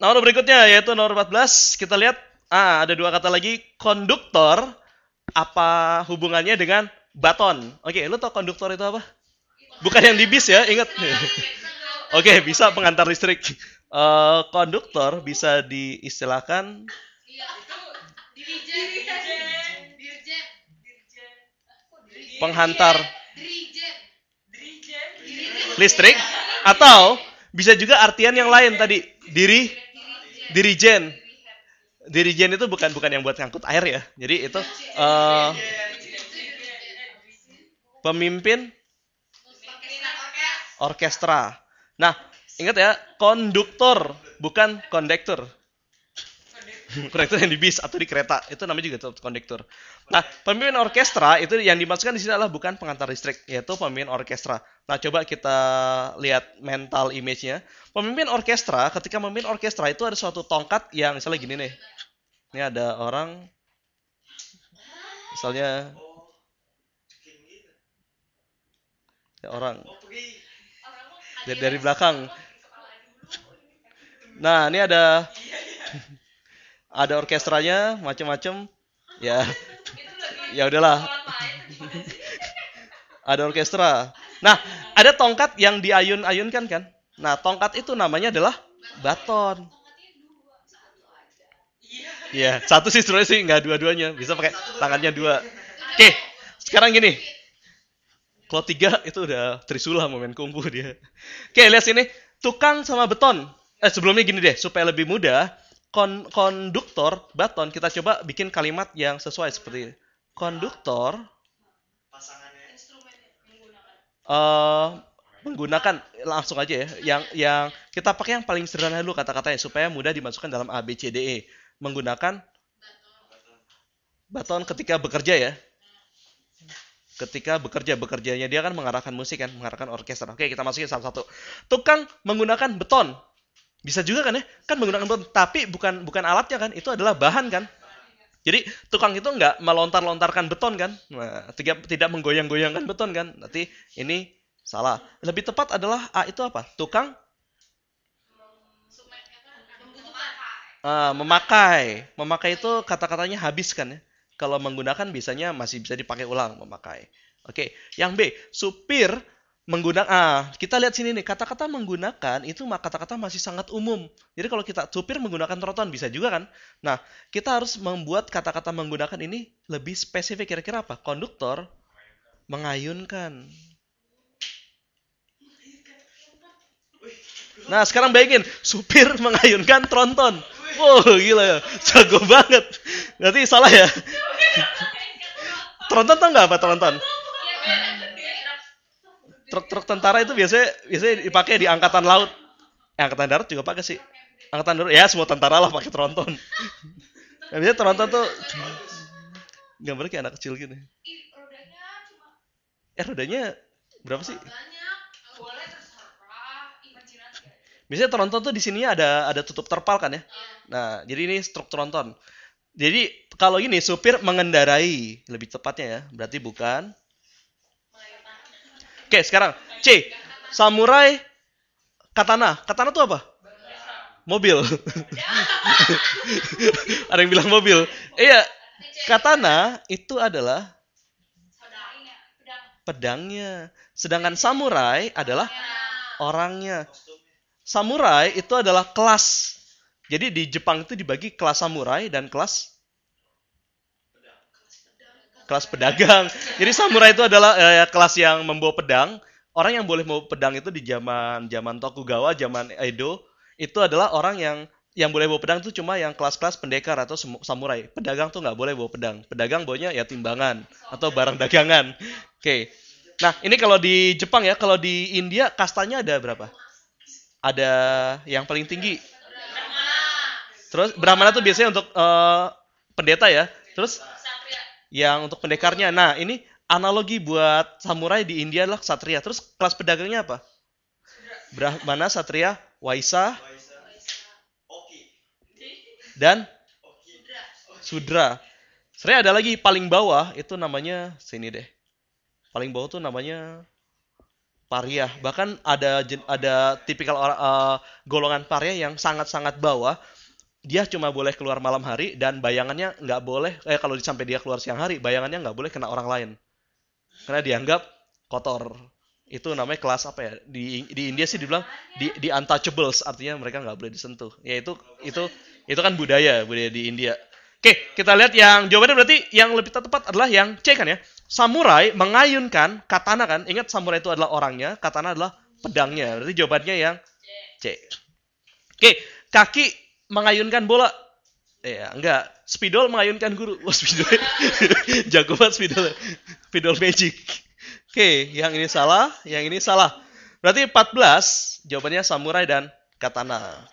Nomor berikutnya yaitu nomor 14. Kita lihat ah ada dua kata lagi konduktor apa hubungannya dengan baton. Oke, okay, lu tau konduktor itu apa? Bukan yang di bis ya, ingat. Oke, okay, bisa pengantar listrik. Uh, konduktor bisa diistilahkan penghantar listrik atau bisa juga artian yang lain tadi diri dirijen dirijen itu bukan bukan yang buat ngangkut air ya jadi itu uh, pemimpin orkestra nah ingat ya konduktor bukan kondektur konektor yang di bis atau di kereta itu namanya juga tetap kondektur. Nah, pemimpin orkestra itu yang dimaksudkan di sini adalah bukan pengantar listrik, yaitu pemimpin orkestra. Nah, coba kita lihat mental image-nya. Pemimpin orkestra, ketika pemimpin orkestra itu ada suatu tongkat yang misalnya gini nih. Ini ada orang misalnya ya orang dari belakang. Nah, ini ada ada orkestranya macam-macam, ya ya udahlah ada orkestra nah ada tongkat yang diayun-ayunkan kan nah tongkat itu namanya adalah baton Iya, satu sih sebenarnya sih nggak dua-duanya, bisa pakai tangannya dua. Oke, sekarang gini, kalau tiga itu udah Trisula mau main kungfu dia. Oke, lihat sini. Tukang sama beton. Eh, sebelumnya gini deh, supaya lebih mudah kon konduktor baton kita coba bikin kalimat yang sesuai seperti ini. konduktor uh, menggunakan langsung aja ya yang yang kita pakai yang paling sederhana dulu kata-katanya supaya mudah dimasukkan dalam A B C D E menggunakan baton ketika bekerja ya ketika bekerja bekerjanya dia kan mengarahkan musik kan mengarahkan orkestra oke kita masukin satu-satu tukang menggunakan beton bisa juga kan ya? Kan menggunakan beton, tapi bukan bukan alatnya kan? Itu adalah bahan kan? Jadi tukang itu nggak melontar-lontarkan beton kan? Nah, tidak tidak menggoyang-goyangkan beton kan? Nanti ini salah. Lebih tepat adalah A ah, itu apa? Tukang uh, memakai. Memakai itu kata-katanya habis kan ya? Kalau menggunakan biasanya masih bisa dipakai ulang memakai. Oke, yang B, supir menggunakan ah kita lihat sini nih kata-kata menggunakan itu kata-kata masih sangat umum jadi kalau kita supir menggunakan troton bisa juga kan nah kita harus membuat kata-kata menggunakan ini lebih spesifik kira-kira apa konduktor mengayunkan nah sekarang bayangin supir mengayunkan tronton wow gila ya jago banget berarti salah ya tronton tuh nggak apa tronton iya, truk-truk tentara itu biasanya biasanya dipakai di angkatan laut. Eh, angkatan darat juga pakai sih. Angkatan darat ya semua tentara lah pakai tronton. nah, biasanya tronton tuh gambar kayak anak kecil gini. Eh rodanya berapa sih? Biasanya tronton tuh di sini ada ada tutup terpal kan ya. Iya. Nah, jadi ini truk tronton. Jadi kalau ini supir mengendarai lebih tepatnya ya, berarti bukan Oke, sekarang C. Samurai katana. Katana tuh apa? Mobil. Ada yang bilang mobil. Iya, katana itu adalah pedangnya. Sedangkan samurai adalah orangnya. Samurai itu adalah kelas. Jadi di Jepang itu dibagi kelas samurai dan kelas kelas pedagang. Jadi samurai itu adalah eh, kelas yang membawa pedang. Orang yang boleh membawa pedang itu di zaman zaman Tokugawa, zaman Edo, itu adalah orang yang yang boleh bawa pedang itu cuma yang kelas-kelas pendekar atau samurai. Pedagang tuh nggak boleh bawa pedang. Pedagang bawanya ya timbangan atau barang dagangan. Oke. Okay. Nah, ini kalau di Jepang ya, kalau di India kastanya ada berapa? Ada yang paling tinggi. Terus Brahmana tuh biasanya untuk uh, pendeta ya. Terus yang untuk pendekarnya. Nah, ini analogi buat samurai di India adalah satria. Terus kelas pedagangnya apa? Brahmana, satria, waisa, dan sudra. Sebenarnya ada lagi paling bawah itu namanya sini deh. Paling bawah tuh namanya pariah. Bahkan ada ada tipikal uh, golongan pariah yang sangat-sangat bawah dia cuma boleh keluar malam hari dan bayangannya nggak boleh eh kalau sampai dia keluar siang hari bayangannya nggak boleh kena orang lain karena dianggap kotor itu namanya kelas apa ya di di India sih dibilang di di untouchables artinya mereka nggak boleh disentuh ya itu itu itu kan budaya budaya di India oke kita lihat yang jawabannya berarti yang lebih tepat adalah yang C kan ya samurai mengayunkan katana kan ingat samurai itu adalah orangnya katana adalah pedangnya berarti jawabannya yang C oke kaki mengayunkan bola. Ya, enggak. Spidol mengayunkan guru. Wah, spidol. Jago banget spidol. Spidol magic. Oke, yang ini salah, yang ini salah. Berarti 14 jawabannya samurai dan katana.